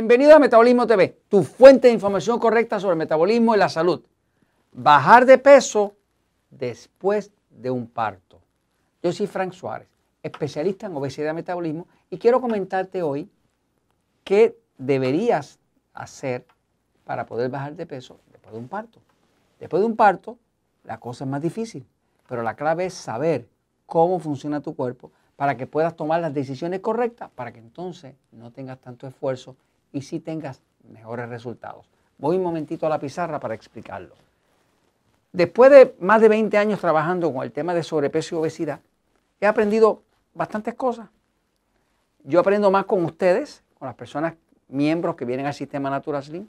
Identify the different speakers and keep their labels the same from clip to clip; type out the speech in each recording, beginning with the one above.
Speaker 1: Bienvenido a Metabolismo TV, tu fuente de información correcta sobre el metabolismo y la salud. Bajar de peso después de un parto. Yo soy Frank Suárez, especialista en obesidad y metabolismo, y quiero comentarte hoy qué deberías hacer para poder bajar de peso después de un parto. Después de un parto, la cosa es más difícil, pero la clave es saber cómo funciona tu cuerpo para que puedas tomar las decisiones correctas, para que entonces no tengas tanto esfuerzo y si tengas mejores resultados. Voy un momentito a la pizarra para explicarlo. Después de más de 20 años trabajando con el tema de sobrepeso y obesidad, he aprendido bastantes cosas. Yo aprendo más con ustedes, con las personas miembros que vienen al sistema Natural Slim,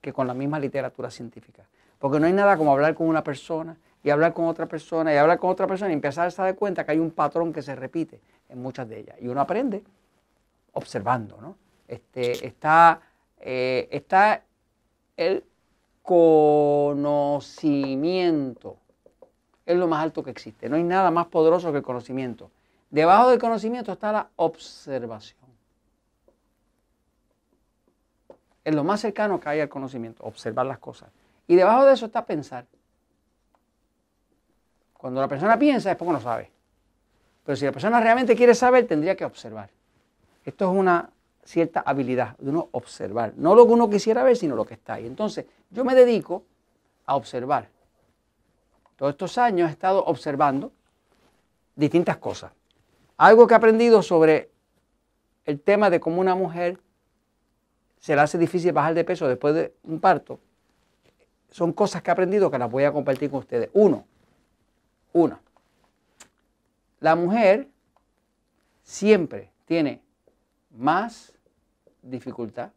Speaker 1: que con la misma literatura científica. Porque no hay nada como hablar con una persona y hablar con otra persona y hablar con otra persona y empezar a dar cuenta que hay un patrón que se repite en muchas de ellas. Y uno aprende observando, ¿no? Este, está, eh, está el conocimiento. Es lo más alto que existe. No hay nada más poderoso que el conocimiento. Debajo del conocimiento está la observación. Es lo más cercano que hay al conocimiento, observar las cosas. Y debajo de eso está pensar. Cuando la persona piensa es porque no sabe. Pero si la persona realmente quiere saber, tendría que observar. Esto es una cierta habilidad de uno observar. No lo que uno quisiera ver, sino lo que está ahí. Entonces, yo me dedico a observar. Todos estos años he estado observando distintas cosas. Algo que he aprendido sobre el tema de cómo una mujer se le hace difícil bajar de peso después de un parto, son cosas que he aprendido que las voy a compartir con ustedes. Uno, una, la mujer siempre tiene más dificultad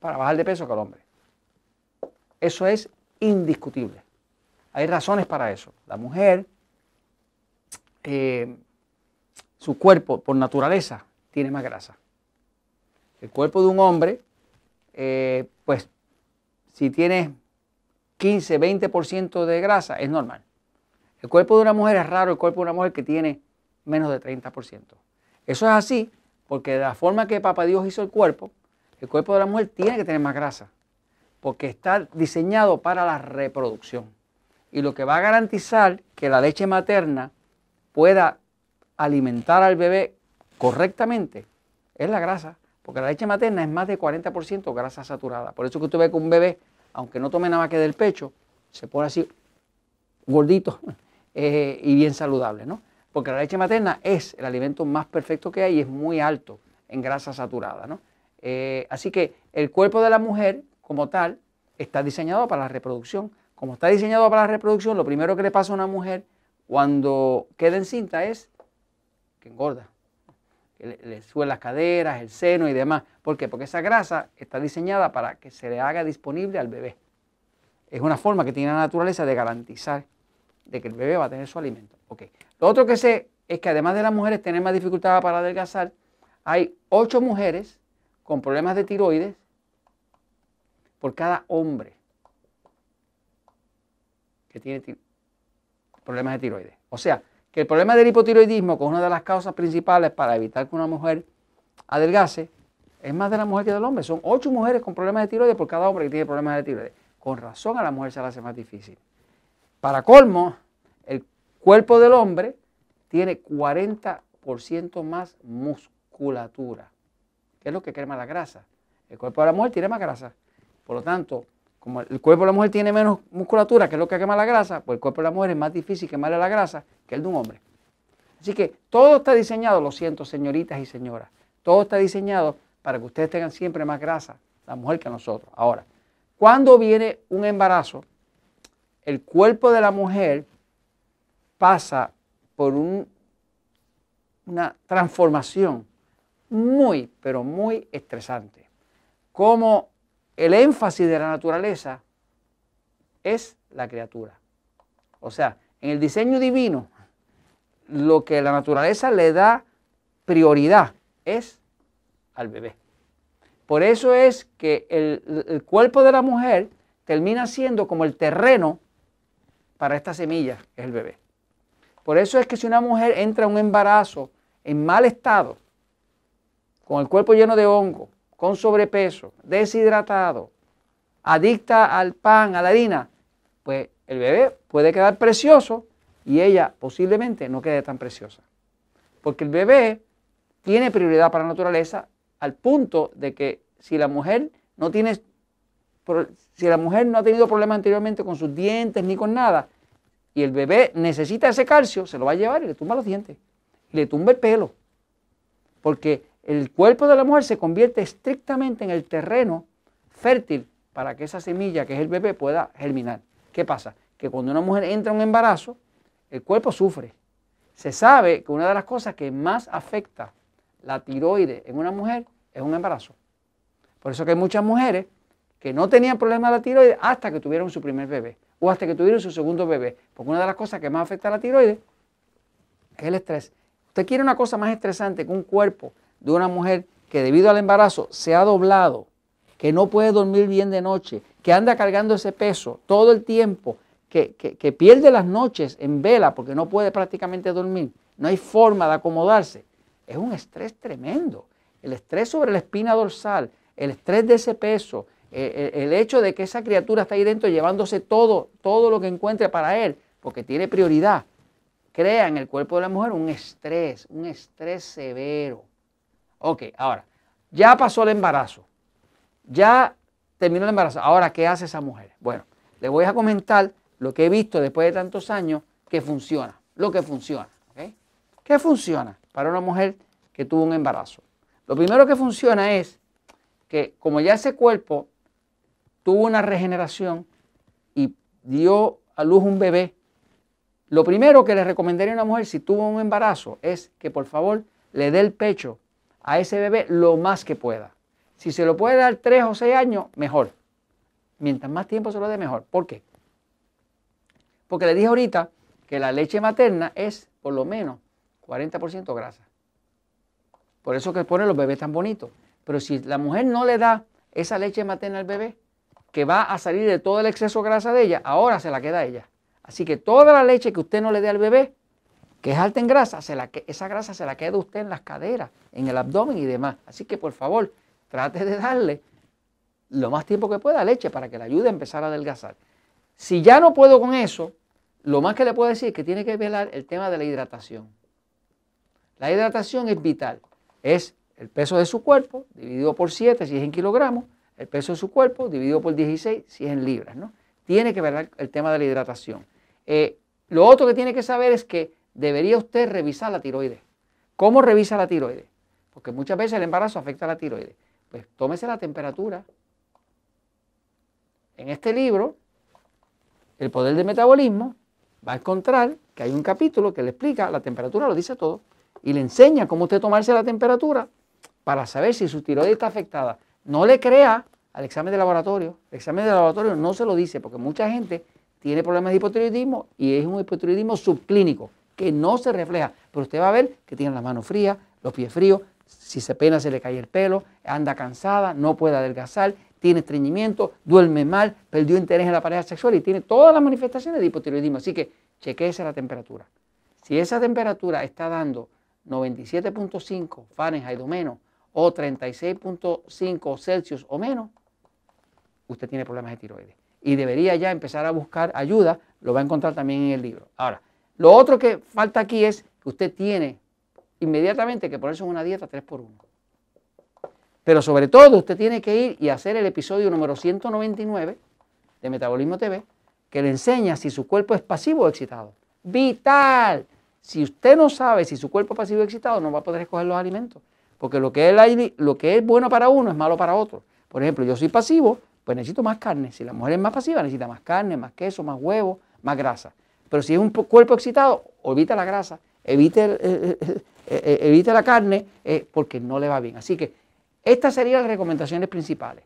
Speaker 1: para bajar de peso que el hombre. Eso es indiscutible. Hay razones para eso. La mujer, eh, su cuerpo por naturaleza tiene más grasa. El cuerpo de un hombre, eh, pues si tiene 15, 20% de grasa, es normal. El cuerpo de una mujer es raro, el cuerpo de una mujer que tiene menos de 30%. Eso es así porque de la forma que Papá Dios hizo el cuerpo, el cuerpo de la mujer tiene que tener más grasa. Porque está diseñado para la reproducción. Y lo que va a garantizar que la leche materna pueda alimentar al bebé correctamente es la grasa. Porque la leche materna es más de 40% grasa saturada. Por eso que usted ve que un bebé, aunque no tome nada que del pecho, se pone así gordito eh, y bien saludable, ¿no? porque la leche materna es el alimento más perfecto que hay y es muy alto en grasa saturada. Eh, así que el cuerpo de la mujer como tal está diseñado para la reproducción. Como está diseñado para la reproducción, lo primero que le pasa a una mujer cuando queda encinta es que engorda. Que le, le las caderas, el seno y demás. ¿Por qué? Porque esa grasa está diseñada para que se le haga disponible al bebé. Es una forma que tiene la naturaleza de garantizar de que el bebé va a tener su alimento. Lo otro que sé es que además de las mujeres tener más dificultad para adelgazar, hay ocho mujeres con problemas de tiroides por cada hombre que tiene problemas de tiroides. O sea, que el problema del hipotiroidismo, que es una de las causas principales para evitar que una mujer adelgace, es más de la mujer que del hombre. Son ocho mujeres con problemas de tiroides por cada hombre que tiene problemas de tiroides. Con razón a la mujer se la hace más difícil. Para colmo, el cuerpo del hombre tiene 40% más musculatura, que es lo que quema la grasa. El cuerpo de la mujer tiene más grasa. Por lo tanto, como el cuerpo de la mujer tiene menos musculatura, que es lo que quema la grasa, pues el cuerpo de la mujer es más difícil quemarle la grasa que el de un hombre. Así que todo está diseñado, lo siento, señoritas y señoras, todo está diseñado para que ustedes tengan siempre más grasa, la mujer que nosotros. Ahora, cuando viene un embarazo, el cuerpo de la mujer pasa por una transformación muy, pero muy estresante. Como el énfasis de la naturaleza es la criatura. O sea, en el diseño divino, lo que la naturaleza le da prioridad es al bebé. Por eso es que el cuerpo de la mujer termina siendo como el terreno para esta semilla es el bebé. Por eso es que si una mujer entra a un embarazo en mal estado, con el cuerpo lleno de hongo, con sobrepeso, deshidratado, adicta al pan, a la harina, pues el bebé puede quedar precioso y ella posiblemente no quede tan preciosa. Porque el bebé tiene prioridad para la naturaleza al punto de que si la mujer no tiene si la mujer no ha tenido problemas anteriormente con sus dientes ni con nada, y el bebé necesita ese calcio, se lo va a llevar y le tumba los dientes, le tumba el pelo. Porque el cuerpo de la mujer se convierte estrictamente en el terreno fértil para que esa semilla que es el bebé pueda germinar. ¿Qué pasa? Que cuando una mujer entra en un embarazo, el cuerpo sufre. Se sabe que una de las cosas que más afecta la tiroides en una mujer es un embarazo. Por eso que hay muchas mujeres que no tenían problemas de la tiroides hasta que tuvieron su primer bebé o hasta que tuvieron su segundo bebé. Porque una de las cosas que más afecta a la tiroides es el estrés. Usted quiere una cosa más estresante que un cuerpo de una mujer que debido al embarazo se ha doblado, que no puede dormir bien de noche, que anda cargando ese peso todo el tiempo, que, que pierde las noches en vela porque no puede prácticamente dormir, no hay forma de acomodarse. Es un estrés tremendo. El estrés sobre la espina dorsal, el estrés de ese peso, eh, eh, el hecho de que esa criatura está ahí dentro llevándose todo, todo lo que encuentre para él, porque tiene prioridad, crea en el cuerpo de la mujer un estrés, un estrés severo. Ok, ahora, ya pasó el embarazo, ya terminó el embarazo, ahora, ¿qué hace esa mujer? Bueno, le voy a comentar lo que he visto después de tantos años que funciona, lo que funciona. ¿Qué funciona para una mujer que tuvo un embarazo? Lo primero que funciona es que como ya ese cuerpo tuvo una regeneración y dio a luz un bebé, lo primero que le recomendaría a una mujer si tuvo un embarazo es que por favor le dé el pecho a ese bebé lo más que pueda. Si se lo puede dar tres o seis años, mejor. Mientras más tiempo se lo dé, mejor. ¿Por qué? Porque le dije ahorita que la leche materna es por lo menos 40% grasa. Por eso que pone los bebés tan bonitos. Pero si la mujer no le da esa leche materna al bebé, que va a salir de todo el exceso de grasa de ella, ahora se la queda ella. Así que toda la leche que usted no le dé al bebé, que es alta en grasa, la esa grasa se la queda usted en las caderas, en el abdomen y demás. Así que por favor, trate de darle lo más tiempo que pueda leche para que le ayude a empezar a adelgazar. Si ya no puedo con eso, lo más que le puedo decir es que tiene que velar el tema de la hidratación. La hidratación es vital. Es el peso de su cuerpo dividido por 7, si es en kilogramos, el peso de su cuerpo dividido por 16, si es en libras, ¿no? Tiene que ver el tema de la hidratación. Eh, lo otro que tiene que saber es que debería usted revisar la tiroides. ¿Cómo revisa la tiroides? Porque muchas veces el embarazo afecta a la tiroides. Pues tómese la temperatura. En este libro, El poder del metabolismo, va a encontrar que hay un capítulo que le explica, la temperatura lo dice todo, y le enseña cómo usted tomarse la temperatura para saber si su tiroides está afectada. No le crea al examen de laboratorio. El examen de laboratorio no se lo dice porque mucha gente tiene problemas de hipotiroidismo y es un hipotiroidismo subclínico que no se refleja. Pero usted va a ver que tiene las manos frías, los pies fríos, si se pena se le cae el pelo, anda cansada, no puede adelgazar, tiene estreñimiento, duerme mal, perdió interés en la pareja sexual y tiene todas las manifestaciones de hipotiroidismo. Así que chequee la temperatura. Si esa temperatura está dando 97.5 Fahrenheit o menos, o 36.5 Celsius o menos, usted tiene problemas de tiroides. Y debería ya empezar a buscar ayuda, lo va a encontrar también en el libro. Ahora, lo otro que falta aquí es que usted tiene inmediatamente que ponerse en una dieta 3x1. Pero sobre todo usted tiene que ir y hacer el episodio número 199 de Metabolismo TV, que le enseña si su cuerpo es pasivo o excitado. Vital. Si usted no sabe si su cuerpo es pasivo o excitado, no va a poder escoger los alimentos. Porque lo que, es bueno para uno es malo para otro. Por ejemplo, yo soy pasivo, pues necesito más carne. Si la mujer es más pasiva, necesita más carne, más queso, más huevo, más grasa. Pero si es un cuerpo excitado, evita la grasa, evite, la carne, eh, porque no le va bien. Así que estas serían las recomendaciones principales.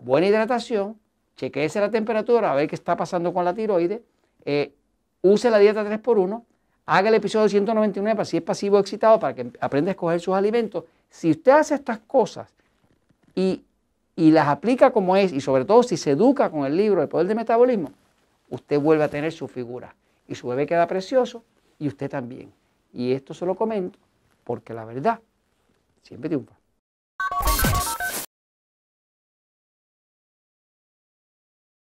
Speaker 1: Buena hidratación, chequeese la temperatura, a ver qué está pasando con la tiroides, eh, use la dieta 3x1, haga el episodio 199 para si es pasivo o excitado, para que aprenda a escoger sus alimentos. Si usted hace estas cosas y, las aplica como es, y sobre todo si se educa con el libro El Poder del Metabolismo, usted vuelve a tener su figura y su bebé queda precioso y usted también. Y esto se lo comento porque la verdad siempre triunfa.